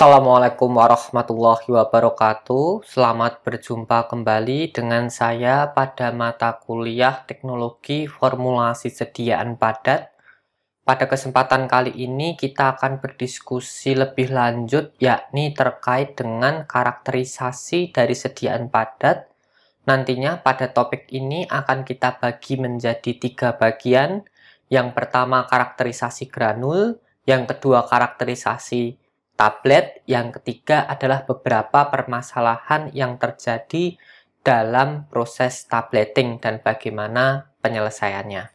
Assalamualaikum warahmatullahi wabarakatuh. Selamat berjumpa kembali dengan saya pada mata kuliah Teknologi Formulasi Sediaan Padat. Pada kesempatan kali ini kita akan berdiskusi lebih lanjut yakni terkait dengan karakterisasi dari sediaan padat. Nantinya pada topik ini akan kita bagi menjadi tiga bagian. Yang pertama karakterisasi granul, yang kedua karakterisasi tablet. Yang ketiga adalah beberapa permasalahan yang terjadi dalam proses tableting dan bagaimana penyelesaiannya.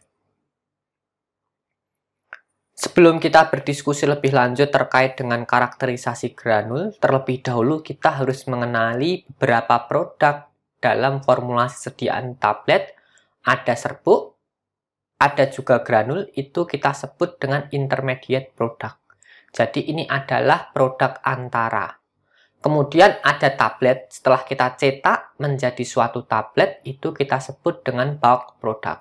Sebelum kita berdiskusi lebih lanjut terkait dengan karakterisasi granul, terlebih dahulu kita harus mengenali beberapa produk dalam formulasi sediaan tablet. Ada serbuk, ada juga granul, itu kita sebut dengan intermediate product. Jadi ini adalah produk antara. Kemudian ada tablet, setelah kita cetak menjadi suatu tablet, itu kita sebut dengan bulk produk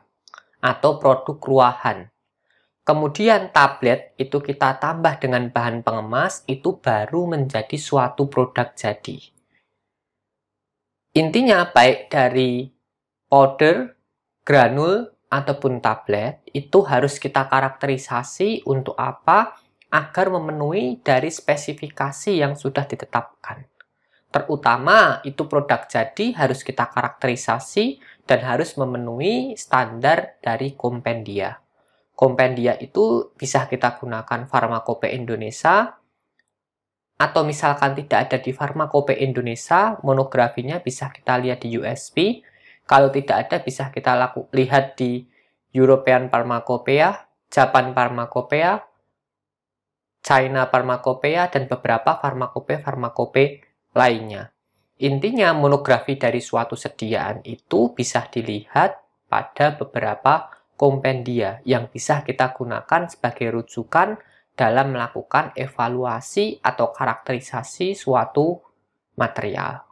atau produk ruahan. Kemudian tablet itu kita tambah dengan bahan pengemas, itu baru menjadi suatu produk jadi. Intinya baik dari powder, granul, ataupun tablet, itu harus kita karakterisasi untuk apa? agar memenuhi dari spesifikasi yang sudah ditetapkan. Terutama itu produk jadi harus kita karakterisasi dan harus memenuhi standar dari kompendia. Kompendia itu bisa kita gunakan Farmakope Indonesia atau misalkan tidak ada di Farmakope Indonesia, monografinya bisa kita lihat di USP. Kalau tidak ada bisa kita laku, lihat di European Pharmacopeia, Japan Pharmacopeia. China Pharmacopeia dan beberapa farmakope-farmakope lainnya. Intinya monografi dari suatu sediaan itu bisa dilihat pada beberapa kompendia yang bisa kita gunakan sebagai rujukan dalam melakukan evaluasi atau karakterisasi suatu material.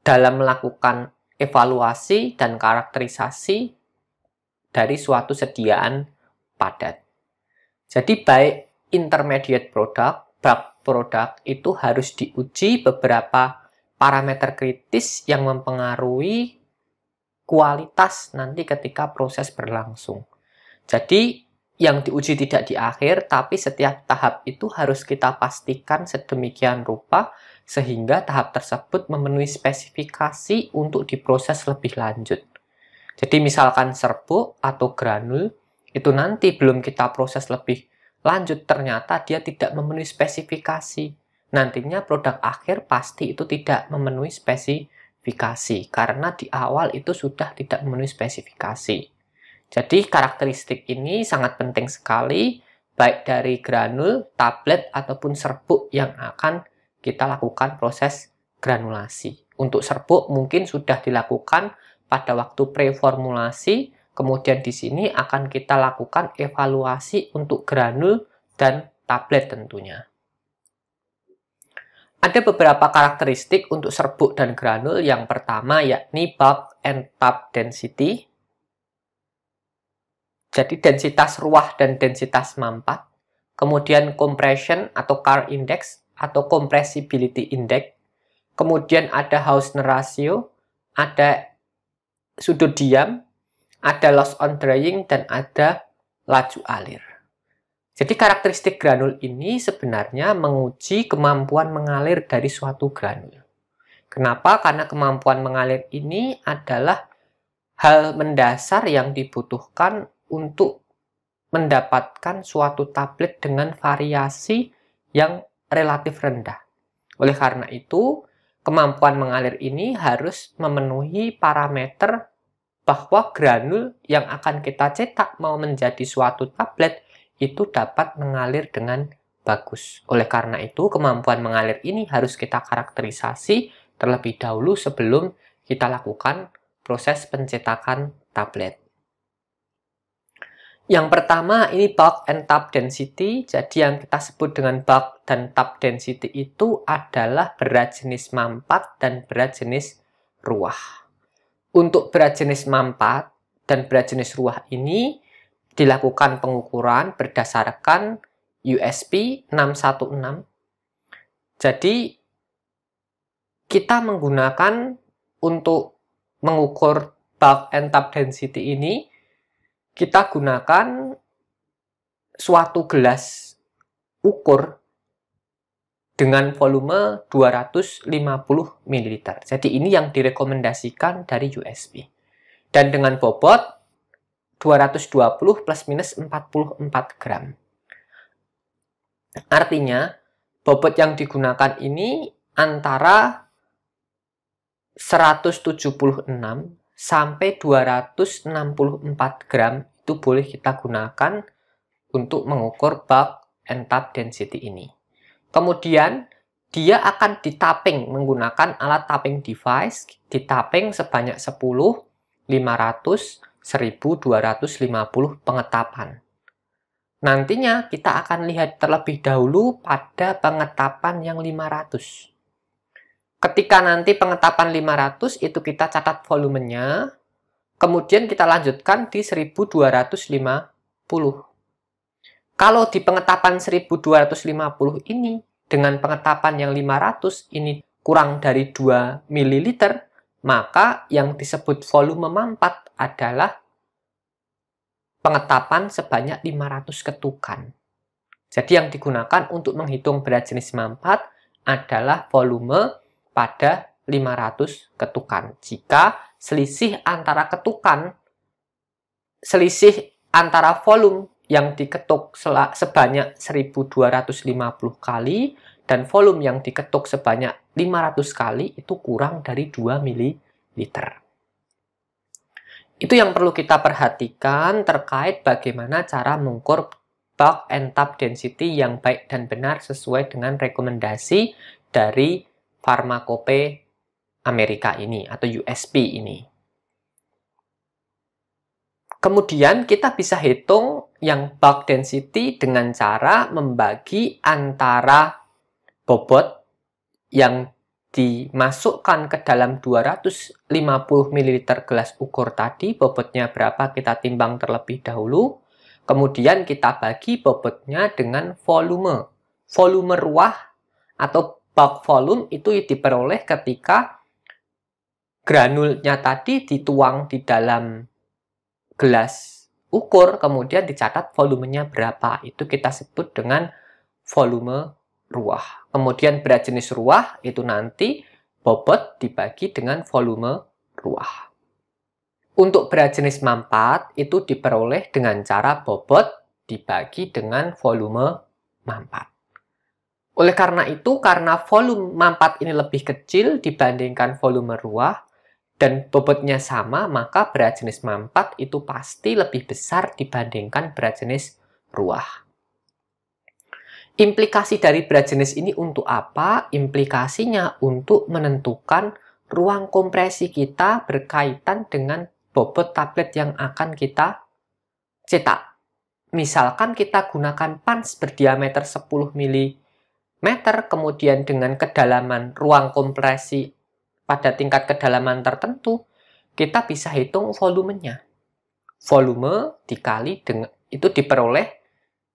Dalam melakukan evaluasi dan karakterisasi dari suatu sediaan padat. Jadi baik intermediate product, bulk product itu harus diuji beberapa parameter kritis yang mempengaruhi kualitas nanti ketika proses berlangsung. Jadi yang diuji tidak di akhir, tapi setiap tahap itu harus kita pastikan sedemikian rupa sehingga tahap tersebut memenuhi spesifikasi untuk diproses lebih lanjut. Jadi misalkan serbuk atau granul itu nanti belum kita proses lebih lanjut ternyata dia tidak memenuhi spesifikasi. Nantinya produk akhir pasti itu tidak memenuhi spesifikasi karena di awal itu sudah tidak memenuhi spesifikasi. Jadi karakteristik ini sangat penting sekali baik dari granul, tablet ataupun serbuk yang akan kita lakukan proses granulasi. Untuk serbuk mungkin sudah dilakukan pada waktu preformulasi Kemudian di sini akan kita lakukan evaluasi untuk granul dan tablet tentunya. Ada beberapa karakteristik untuk serbuk dan granul. Yang pertama yakni bulk and tab density. Jadi densitas ruah dan densitas mampat. Kemudian compression atau car index atau compressibility index. Kemudian ada Hausner ratio, ada sudut diam, ada loss on drying, dan ada laju alir. Jadi karakteristik granul ini sebenarnya menguji kemampuan mengalir dari suatu granul. Kenapa? Karena kemampuan mengalir ini adalah hal mendasar yang dibutuhkan untuk mendapatkan suatu tablet dengan variasi yang relatif rendah. Oleh karena itu, kemampuan mengalir ini harus memenuhi parameter bahwa granul yang akan kita cetak mau menjadi suatu tablet itu dapat mengalir dengan bagus. Oleh karena itu, kemampuan mengalir ini harus kita karakterisasi terlebih dahulu sebelum kita lakukan proses pencetakan tablet. Yang pertama ini bulk and tap density. Jadi yang kita sebut dengan bulk dan tap density itu adalah berat jenis mampat dan berat jenis ruah. Untuk berat jenis mampat dan berat jenis ruah ini dilakukan pengukuran berdasarkan USP 616. Jadi kita menggunakan untuk mengukur bulk and tap density ini kita gunakan suatu gelas ukur dengan volume 250 ml. Jadi ini yang direkomendasikan dari USB. Dan dengan bobot 220 plus minus 44 gram. Artinya, bobot yang digunakan ini antara 176 sampai 264 gram itu boleh kita gunakan untuk mengukur bulk and tap density ini. Kemudian dia akan ditapping menggunakan alat tapping device, ditapping sebanyak 10, 500, 1250 pengetapan. Nantinya kita akan lihat terlebih dahulu pada pengetapan yang 500. Ketika nanti pengetapan 500 itu kita catat volumenya, kemudian kita lanjutkan di 1250. Kalau di pengetapan 1250 ini dengan pengetapan yang 500 ini kurang dari 2 ml, maka yang disebut volume mampat adalah pengetapan sebanyak 500 ketukan. Jadi yang digunakan untuk menghitung berat jenis mampat adalah volume pada 500 ketukan. Jika selisih antara ketukan, selisih antara volume yang diketuk sebanyak 1250 kali dan volume yang diketuk sebanyak 500 kali itu kurang dari 2 ml. Itu yang perlu kita perhatikan terkait bagaimana cara mengukur bulk and tap density yang baik dan benar sesuai dengan rekomendasi dari farmakope Amerika ini atau USP ini. Kemudian kita bisa hitung yang bulk density dengan cara membagi antara bobot yang dimasukkan ke dalam 250 ml gelas ukur tadi, bobotnya berapa kita timbang terlebih dahulu. Kemudian kita bagi bobotnya dengan volume. Volume ruah atau bulk volume itu diperoleh ketika granulnya tadi dituang di dalam gelas ukur, kemudian dicatat volumenya berapa. Itu kita sebut dengan volume ruah. Kemudian berat jenis ruah itu nanti bobot dibagi dengan volume ruah. Untuk berat jenis mampat itu diperoleh dengan cara bobot dibagi dengan volume mampat. Oleh karena itu, karena volume mampat ini lebih kecil dibandingkan volume ruah, dan bobotnya sama, maka berat jenis mampat itu pasti lebih besar dibandingkan berat jenis ruah. Implikasi dari berat jenis ini untuk apa? Implikasinya untuk menentukan ruang kompresi kita berkaitan dengan bobot tablet yang akan kita cetak. Misalkan kita gunakan pans berdiameter 10 mm, kemudian dengan kedalaman ruang kompresi pada tingkat kedalaman tertentu, kita bisa hitung volumenya. Volume dikali dengan itu diperoleh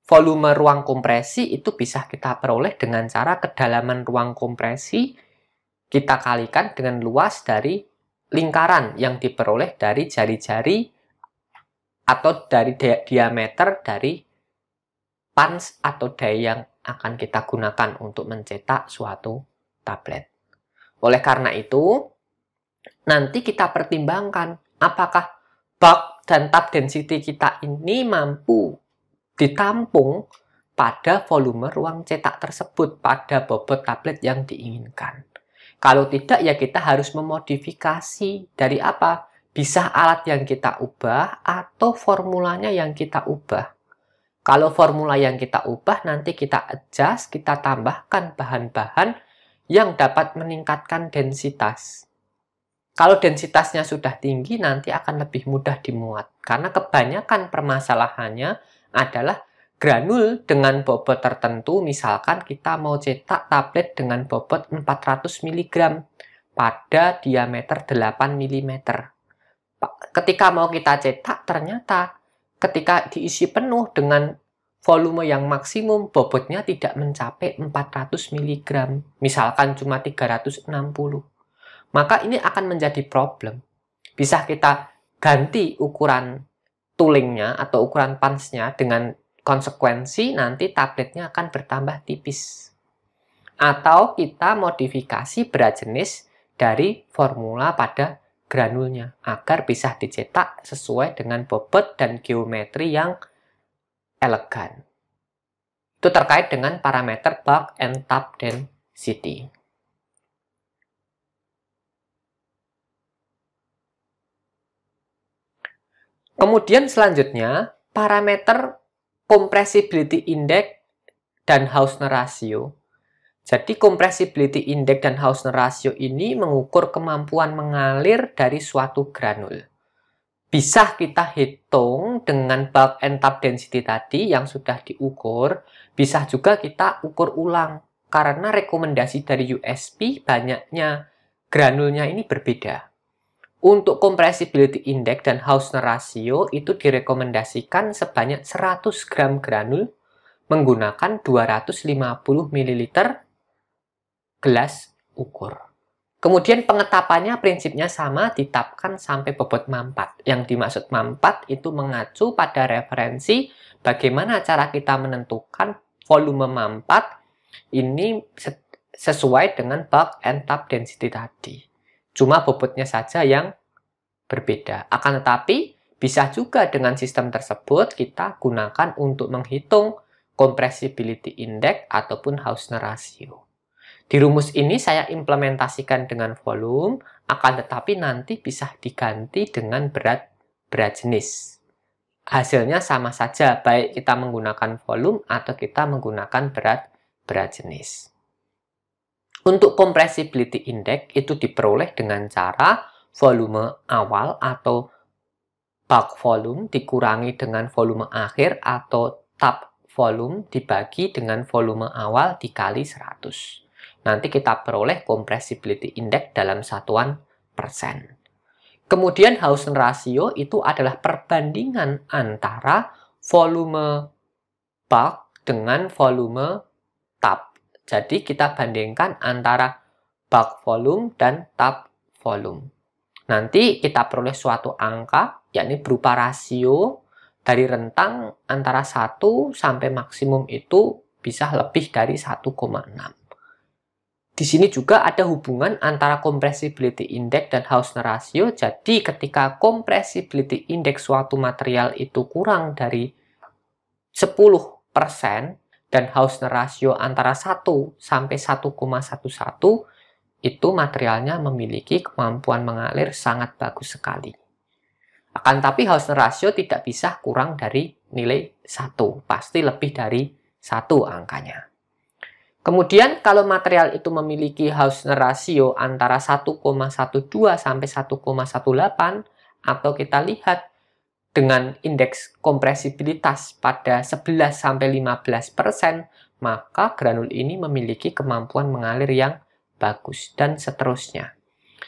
volume ruang kompresi itu bisa kita peroleh dengan cara kedalaman ruang kompresi kita kalikan dengan luas dari lingkaran yang diperoleh dari jari-jari atau dari diameter dari pans atau daya yang akan kita gunakan untuk mencetak suatu tablet. Oleh karena itu, nanti kita pertimbangkan apakah bulk dan tab density kita ini mampu ditampung pada volume ruang cetak tersebut pada bobot tablet yang diinginkan. Kalau tidak ya kita harus memodifikasi dari apa? Bisa alat yang kita ubah atau formulanya yang kita ubah. Kalau formula yang kita ubah nanti kita adjust, kita tambahkan bahan-bahan yang dapat meningkatkan densitas. Kalau densitasnya sudah tinggi, nanti akan lebih mudah dimuat. Karena kebanyakan permasalahannya adalah granul dengan bobot tertentu, misalkan kita mau cetak tablet dengan bobot 400 mg pada diameter 8 mm. Ketika mau kita cetak, ternyata ketika diisi penuh dengan volume yang maksimum bobotnya tidak mencapai 400 mg, misalkan cuma 360. Maka ini akan menjadi problem. Bisa kita ganti ukuran toolingnya atau ukuran pansnya dengan konsekuensi nanti tabletnya akan bertambah tipis. Atau kita modifikasi berat jenis dari formula pada granulnya agar bisa dicetak sesuai dengan bobot dan geometri yang elegan. Itu terkait dengan parameter bulk and top density. Kemudian selanjutnya, parameter compressibility index dan Hausner ratio. Jadi compressibility index dan Hausner ratio ini mengukur kemampuan mengalir dari suatu granul bisa kita hitung dengan bulk and tap density tadi yang sudah diukur, bisa juga kita ukur ulang karena rekomendasi dari USP banyaknya granulnya ini berbeda. Untuk compressibility index dan Hausner ratio itu direkomendasikan sebanyak 100 gram granul menggunakan 250 ml gelas ukur. Kemudian pengetapannya prinsipnya sama ditapkan sampai bobot mampat. Yang dimaksud mampat itu mengacu pada referensi bagaimana cara kita menentukan volume mampat ini sesuai dengan bulk and tap density tadi. Cuma bobotnya saja yang berbeda. Akan tetapi bisa juga dengan sistem tersebut kita gunakan untuk menghitung compressibility index ataupun Hausner ratio. Di rumus ini saya implementasikan dengan volume, akan tetapi nanti bisa diganti dengan berat berat jenis. Hasilnya sama saja, baik kita menggunakan volume atau kita menggunakan berat berat jenis. Untuk compressibility index itu diperoleh dengan cara volume awal atau bulk volume dikurangi dengan volume akhir atau tab volume dibagi dengan volume awal dikali 100 nanti kita peroleh compressibility index dalam satuan persen. Kemudian Hausen ratio itu adalah perbandingan antara volume bulk dengan volume tap. Jadi kita bandingkan antara bulk volume dan tap volume. Nanti kita peroleh suatu angka, yakni berupa rasio dari rentang antara 1 sampai maksimum itu bisa lebih dari 1,6. Di sini juga ada hubungan antara compressibility index dan Hausner ratio. Jadi ketika compressibility index suatu material itu kurang dari 10% dan Hausner ratio antara 1 sampai 1,11 itu materialnya memiliki kemampuan mengalir sangat bagus sekali. Akan tapi Hausner ratio tidak bisa kurang dari nilai 1, pasti lebih dari satu angkanya. Kemudian kalau material itu memiliki Hausner rasio antara 1,12 sampai 1,18 atau kita lihat dengan indeks kompresibilitas pada 11 sampai 15%, maka granul ini memiliki kemampuan mengalir yang bagus dan seterusnya.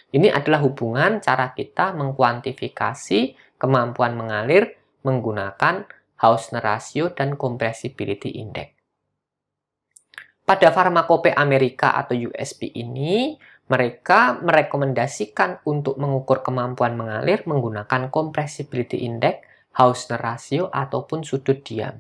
Ini adalah hubungan cara kita mengkuantifikasi kemampuan mengalir menggunakan Hausner rasio dan kompresibiliti indeks. Pada farmakope Amerika atau USP ini, mereka merekomendasikan untuk mengukur kemampuan mengalir menggunakan compressibility index, Hausner ratio, ataupun sudut diam.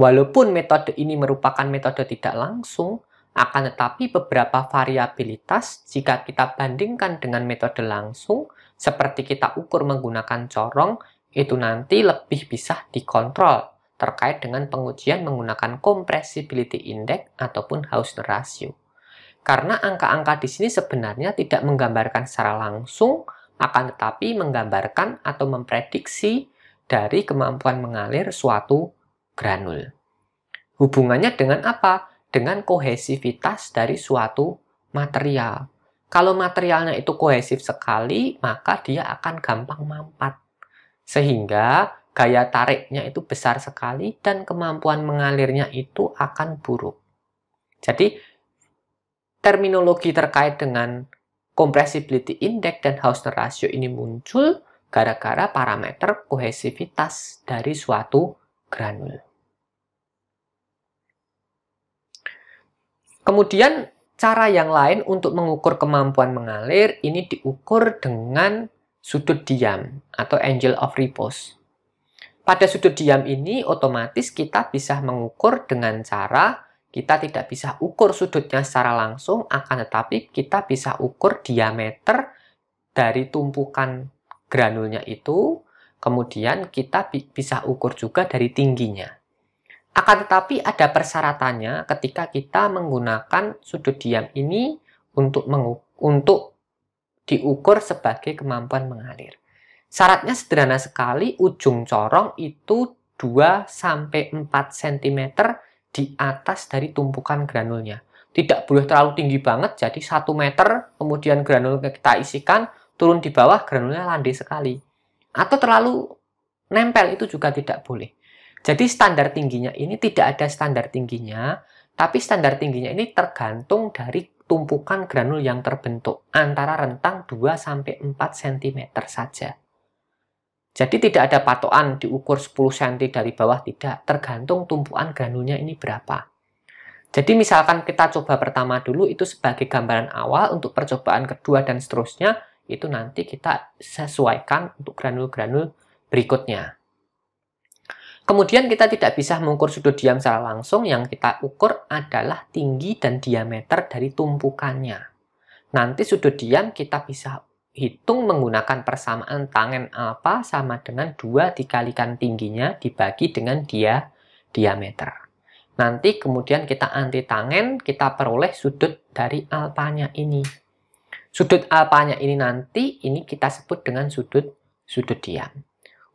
Walaupun metode ini merupakan metode tidak langsung, akan tetapi beberapa variabilitas jika kita bandingkan dengan metode langsung, seperti kita ukur menggunakan corong, itu nanti lebih bisa dikontrol terkait dengan pengujian menggunakan compressibility index ataupun Hausner ratio. Karena angka-angka di sini sebenarnya tidak menggambarkan secara langsung, akan tetapi menggambarkan atau memprediksi dari kemampuan mengalir suatu granul. Hubungannya dengan apa? Dengan kohesivitas dari suatu material. Kalau materialnya itu kohesif sekali, maka dia akan gampang mampat. Sehingga gaya tariknya itu besar sekali dan kemampuan mengalirnya itu akan buruk. Jadi, terminologi terkait dengan compressibility index dan Hausner ratio ini muncul gara-gara parameter kohesivitas dari suatu granul. Kemudian cara yang lain untuk mengukur kemampuan mengalir ini diukur dengan sudut diam atau angle of repose pada sudut diam ini otomatis kita bisa mengukur dengan cara kita tidak bisa ukur sudutnya secara langsung akan tetapi kita bisa ukur diameter dari tumpukan granulnya itu kemudian kita bisa ukur juga dari tingginya akan tetapi ada persyaratannya ketika kita menggunakan sudut diam ini untuk untuk diukur sebagai kemampuan mengalir Syaratnya sederhana sekali, ujung corong itu 2 sampai 4 cm di atas dari tumpukan granulnya. Tidak boleh terlalu tinggi banget, jadi 1 meter, kemudian granul kita isikan, turun di bawah, granulnya landai sekali. Atau terlalu nempel, itu juga tidak boleh. Jadi standar tingginya ini tidak ada standar tingginya, tapi standar tingginya ini tergantung dari tumpukan granul yang terbentuk antara rentang 2-4 cm saja. Jadi tidak ada patokan diukur 10 cm dari bawah, tidak. Tergantung tumpuan granulnya ini berapa. Jadi misalkan kita coba pertama dulu itu sebagai gambaran awal untuk percobaan kedua dan seterusnya itu nanti kita sesuaikan untuk granul-granul berikutnya. Kemudian kita tidak bisa mengukur sudut diam secara langsung, yang kita ukur adalah tinggi dan diameter dari tumpukannya. Nanti sudut diam kita bisa hitung menggunakan persamaan tangen alfa sama dengan 2 dikalikan tingginya dibagi dengan dia diameter. Nanti kemudian kita anti tangen, kita peroleh sudut dari alfanya ini. Sudut alfanya ini nanti ini kita sebut dengan sudut sudut diam.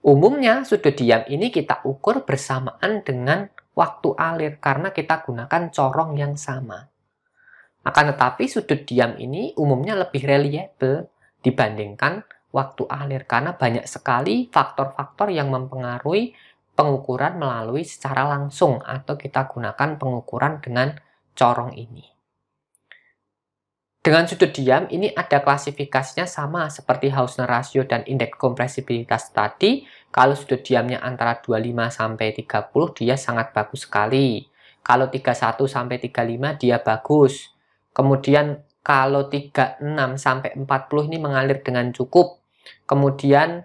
Umumnya sudut diam ini kita ukur bersamaan dengan waktu alir karena kita gunakan corong yang sama. Akan tetapi sudut diam ini umumnya lebih reliable dibandingkan waktu alir karena banyak sekali faktor-faktor yang mempengaruhi pengukuran melalui secara langsung atau kita gunakan pengukuran dengan corong ini. Dengan sudut diam, ini ada klasifikasinya sama seperti Hausner ratio dan indeks kompresibilitas tadi. Kalau sudut diamnya antara 25 sampai 30, dia sangat bagus sekali. Kalau 31 sampai 35, dia bagus. Kemudian kalau 36 sampai 40 ini mengalir dengan cukup. Kemudian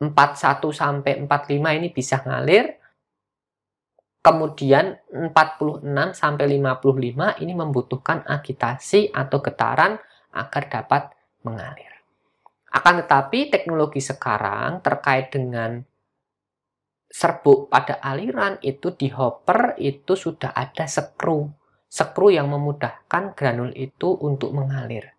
41 sampai 45 ini bisa ngalir. Kemudian 46 sampai 55 ini membutuhkan agitasi atau getaran agar dapat mengalir. Akan tetapi teknologi sekarang terkait dengan serbuk pada aliran itu di hopper itu sudah ada sekrup skru yang memudahkan granul itu untuk mengalir.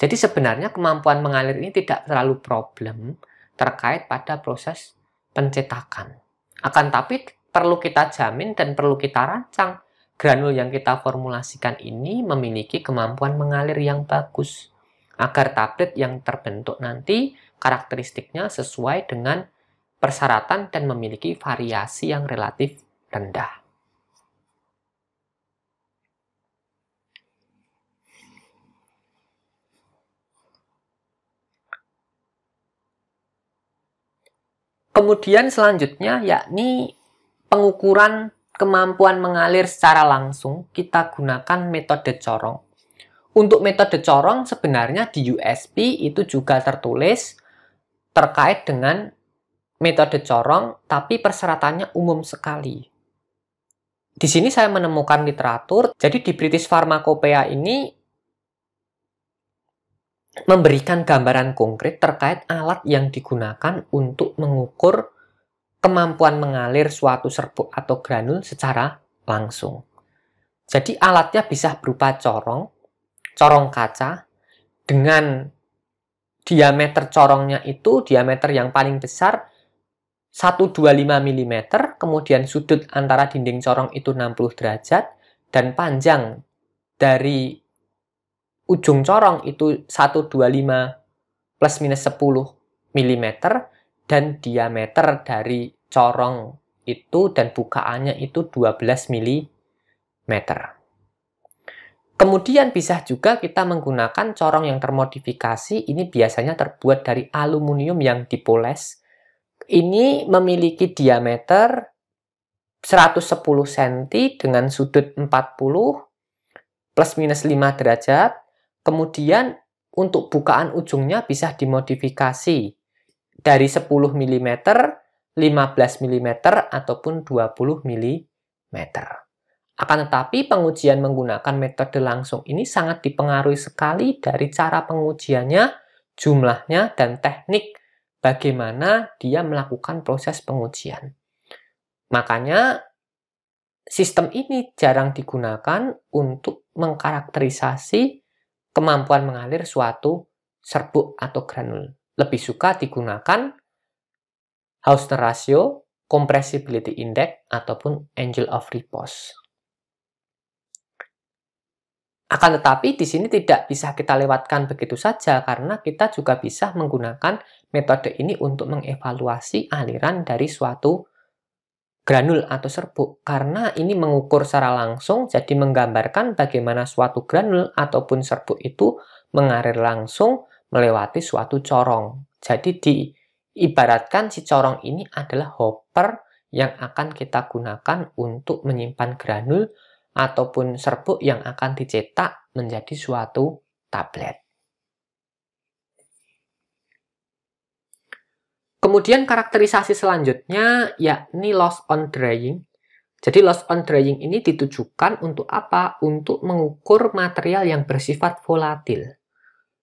Jadi sebenarnya kemampuan mengalir ini tidak terlalu problem terkait pada proses pencetakan. Akan tapi perlu kita jamin dan perlu kita rancang granul yang kita formulasikan ini memiliki kemampuan mengalir yang bagus agar tablet yang terbentuk nanti karakteristiknya sesuai dengan persyaratan dan memiliki variasi yang relatif rendah. Kemudian selanjutnya yakni pengukuran kemampuan mengalir secara langsung kita gunakan metode corong. Untuk metode corong sebenarnya di USP itu juga tertulis terkait dengan metode corong tapi persyaratannya umum sekali. Di sini saya menemukan literatur, jadi di British Pharmacopeia ini memberikan gambaran konkret terkait alat yang digunakan untuk mengukur kemampuan mengalir suatu serbuk atau granul secara langsung. Jadi alatnya bisa berupa corong, corong kaca dengan diameter corongnya itu diameter yang paling besar 125 mm, kemudian sudut antara dinding corong itu 60 derajat dan panjang dari ujung corong itu 125 plus minus 10 mm dan diameter dari corong itu dan bukaannya itu 12 mm. Kemudian bisa juga kita menggunakan corong yang termodifikasi, ini biasanya terbuat dari aluminium yang dipoles. Ini memiliki diameter 110 cm dengan sudut 40 plus minus 5 derajat Kemudian untuk bukaan ujungnya bisa dimodifikasi dari 10 mm, 15 mm, ataupun 20 mm. Akan tetapi pengujian menggunakan metode langsung ini sangat dipengaruhi sekali dari cara pengujiannya, jumlahnya, dan teknik bagaimana dia melakukan proses pengujian. Makanya sistem ini jarang digunakan untuk mengkarakterisasi kemampuan mengalir suatu serbuk atau granul. Lebih suka digunakan Hausner ratio, compressibility index, ataupun angle of repose. Akan tetapi di sini tidak bisa kita lewatkan begitu saja karena kita juga bisa menggunakan metode ini untuk mengevaluasi aliran dari suatu granul atau serbuk karena ini mengukur secara langsung jadi menggambarkan bagaimana suatu granul ataupun serbuk itu mengalir langsung melewati suatu corong. Jadi diibaratkan si corong ini adalah hopper yang akan kita gunakan untuk menyimpan granul ataupun serbuk yang akan dicetak menjadi suatu tablet. Kemudian karakterisasi selanjutnya yakni loss on drying. Jadi loss on drying ini ditujukan untuk apa? Untuk mengukur material yang bersifat volatil.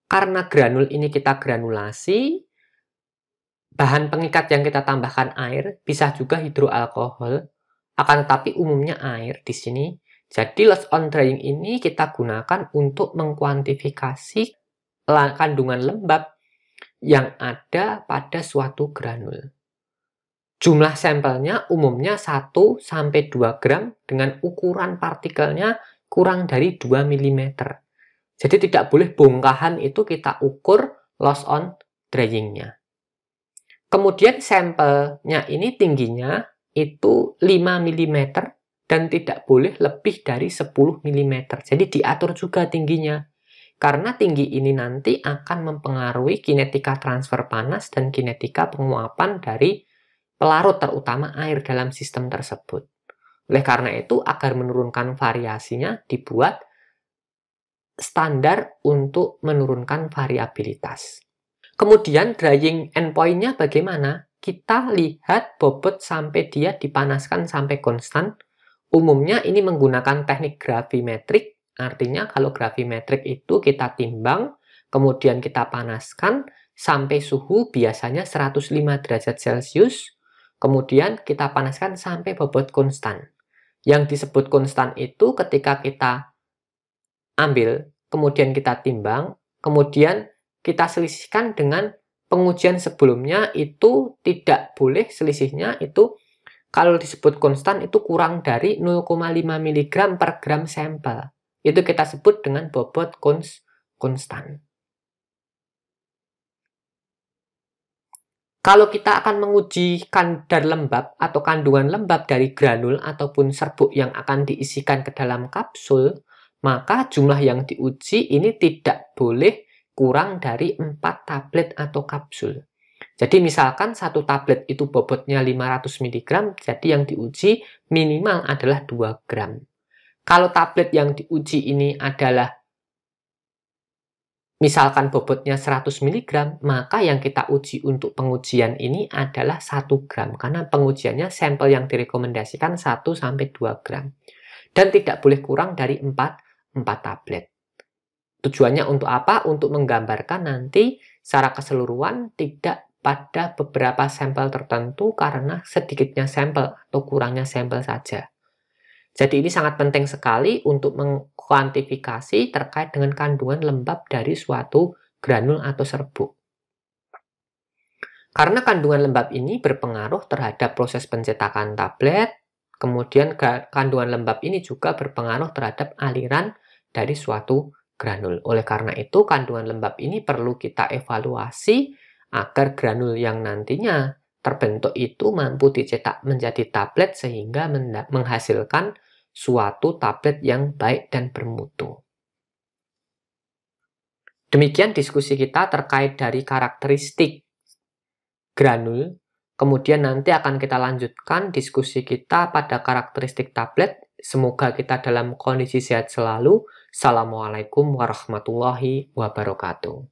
Karena granul ini kita granulasi, bahan pengikat yang kita tambahkan air, bisa juga hidroalkohol, akan tetapi umumnya air di sini. Jadi loss on drying ini kita gunakan untuk mengkuantifikasi kandungan lembab yang ada pada suatu granul. Jumlah sampelnya umumnya 1 sampai 2 gram dengan ukuran partikelnya kurang dari 2 mm. Jadi tidak boleh bongkahan itu kita ukur loss on dryingnya. Kemudian sampelnya ini tingginya itu 5 mm dan tidak boleh lebih dari 10 mm. Jadi diatur juga tingginya. Karena tinggi ini nanti akan mempengaruhi kinetika transfer panas dan kinetika penguapan dari pelarut terutama air dalam sistem tersebut. Oleh karena itu, agar menurunkan variasinya dibuat standar untuk menurunkan variabilitas. Kemudian drying endpoint-nya bagaimana? Kita lihat bobot sampai dia dipanaskan sampai konstan. Umumnya ini menggunakan teknik gravimetrik Artinya kalau gravimetrik itu kita timbang, kemudian kita panaskan sampai suhu biasanya 105 derajat Celcius, kemudian kita panaskan sampai bobot konstan. Yang disebut konstan itu ketika kita ambil, kemudian kita timbang, kemudian kita selisihkan dengan pengujian sebelumnya itu tidak boleh selisihnya itu kalau disebut konstan itu kurang dari 0,5 mg per gram sampel. Itu kita sebut dengan bobot kons konstan. Kalau kita akan menguji kadar lembab atau kandungan lembab dari granul ataupun serbuk yang akan diisikan ke dalam kapsul, maka jumlah yang diuji ini tidak boleh kurang dari 4 tablet atau kapsul. Jadi misalkan satu tablet itu bobotnya 500 mg, jadi yang diuji minimal adalah 2 gram. Kalau tablet yang diuji ini adalah misalkan bobotnya 100 mg, maka yang kita uji untuk pengujian ini adalah 1 gram, karena pengujiannya sampel yang direkomendasikan 1-2 gram. Dan tidak boleh kurang dari 4, 4 tablet. Tujuannya untuk apa? Untuk menggambarkan nanti secara keseluruhan tidak pada beberapa sampel tertentu karena sedikitnya sampel atau kurangnya sampel saja. Jadi ini sangat penting sekali untuk mengkuantifikasi terkait dengan kandungan lembab dari suatu granul atau serbuk. Karena kandungan lembab ini berpengaruh terhadap proses pencetakan tablet, kemudian kandungan lembab ini juga berpengaruh terhadap aliran dari suatu granul. Oleh karena itu, kandungan lembab ini perlu kita evaluasi agar granul yang nantinya terbentuk itu mampu dicetak menjadi tablet sehingga menghasilkan suatu tablet yang baik dan bermutu. Demikian diskusi kita terkait dari karakteristik granul. Kemudian nanti akan kita lanjutkan diskusi kita pada karakteristik tablet. Semoga kita dalam kondisi sehat selalu. Assalamualaikum warahmatullahi wabarakatuh.